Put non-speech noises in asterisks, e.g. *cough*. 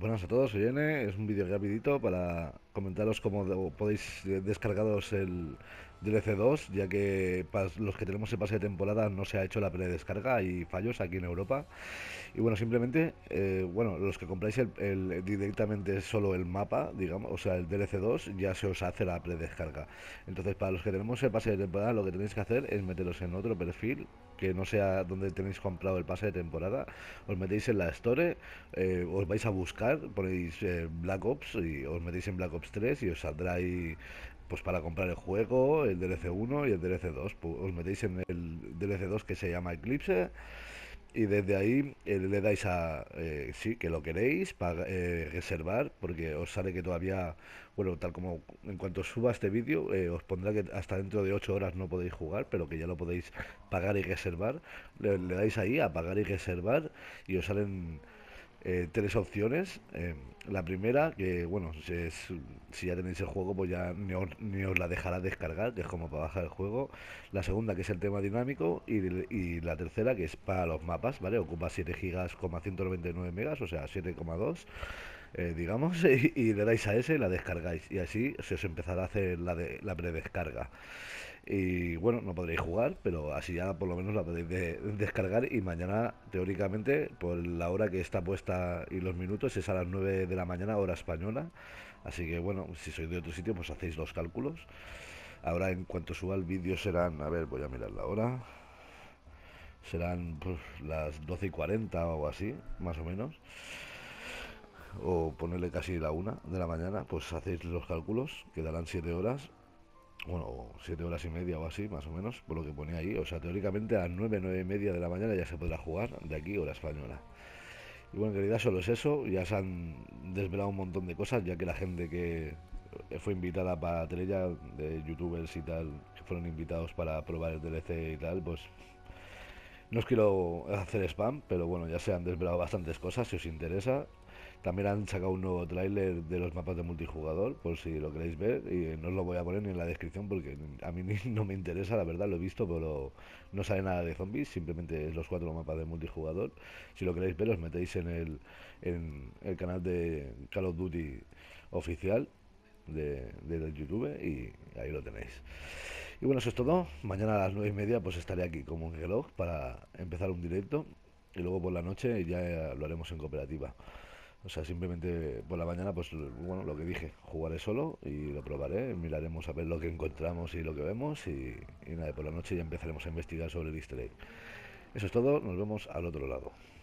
Buenas a todos, soy N. Es un vídeo rapidito para comentaros cómo podéis eh, descargaros el, DLC e 2, ya que para los que tenemos el pase de temporada no se ha hecho la predescarga y fallos aquí en Europa. Y bueno, simplemente, eh, bueno, los que compráis el, directamente solo el mapa, digamos, o sea, el DLC e 2, ya se os hace la predescarga. Entonces, para los que tenemos el pase de temporada, lo que tenéis que hacer es meteros en otro perfil que no sea donde tenéis comprado el pase de temporada, os metéis en la Store, eh, os vais a buscar, ponéis eh, Black Ops y os metéis en Black Ops 3 y os saldrá ahí pues para comprar el juego, el DLC 1 y el DLC 2. os metéis en el DLC 2 que se llama Eclipse y desde ahí eh, le dais a eh, sí que lo queréis para eh, reservar porque os sale que todavía bueno tal como en cuanto suba este vídeo os pondrá que hasta dentro de 8 horas no podéis jugar pero que ya lo podéis pagar y reservar le dais ahí a pagar y reservar y os salen eh, tres opciones. Eh, la primera, que bueno, si, es, si, ya tenéis el juego, pues ya ni os, la dejará descargar, que es como para bajar el juego. La segunda, que es el tema dinámico. Y, y la tercera, que es para los mapas, ¿vale? Ocupa 7 gigas, 199 megas, o sea, 7,2. Eh, digamos, *laughs* y, le dais a ese y la descargáis. Y así se os empezará a hacer la, de, la predescarga. Y bueno, no podréis jugar, pero así ya por lo menos la podéis descargar. Y mañana, teóricamente, por la hora que está puesta y los minutos, es a las 9 de la mañana, hora española. Así que bueno, si sois de otro sitio, pues hacéis los cálculos. Ahora, en cuanto suba el vídeo, serán. A ver, voy a mirar la hora. Serán pues, las 12 y 40 o así, más o menos o ponerle casi la una de la mañana, pues hacéis los cálculos, quedarán siete horas, bueno, siete horas y media o así, más o menos, por lo que ponía ahí. O sea, teóricamente a las nueve y media de la mañana ya se podrá jugar de aquí hora española. Y bueno, en realidad solo es eso, ya se han desvelado un montón de cosas, ya que la gente que fue invitada para Trella, de youtubers y tal, que fueron invitados para probar el DLC y tal, pues no os quiero hacer spam, pero bueno, ya se han desvelado bastantes cosas si os interesa. También han sacado un nuevo tráiler de los mapas de multijugador, por si lo queréis ver, y no os lo voy a poner ni en la descripción porque a mí *laughs* no me interesa, la verdad, lo he visto, pero no sabe nada de zombies, simplemente es los cuatro mapas de multijugador. Si lo queréis ver, os metéis en el, en el canal de Call of Duty oficial de, de YouTube y ahí lo tenéis. Y bueno, eso es todo. Mañana a las nueve y media pues estaré aquí como un reloj para empezar un directo y luego por la noche ya lo haremos en cooperativa. O sea, simplemente por la mañana, pues bueno, lo que dije, jugaré solo y lo probaré, miraremos a ver lo que encontramos y lo que vemos y, nada, por la noche ya empezaremos a investigar sobre el easter egg. Eso es todo, nos vemos al otro lado.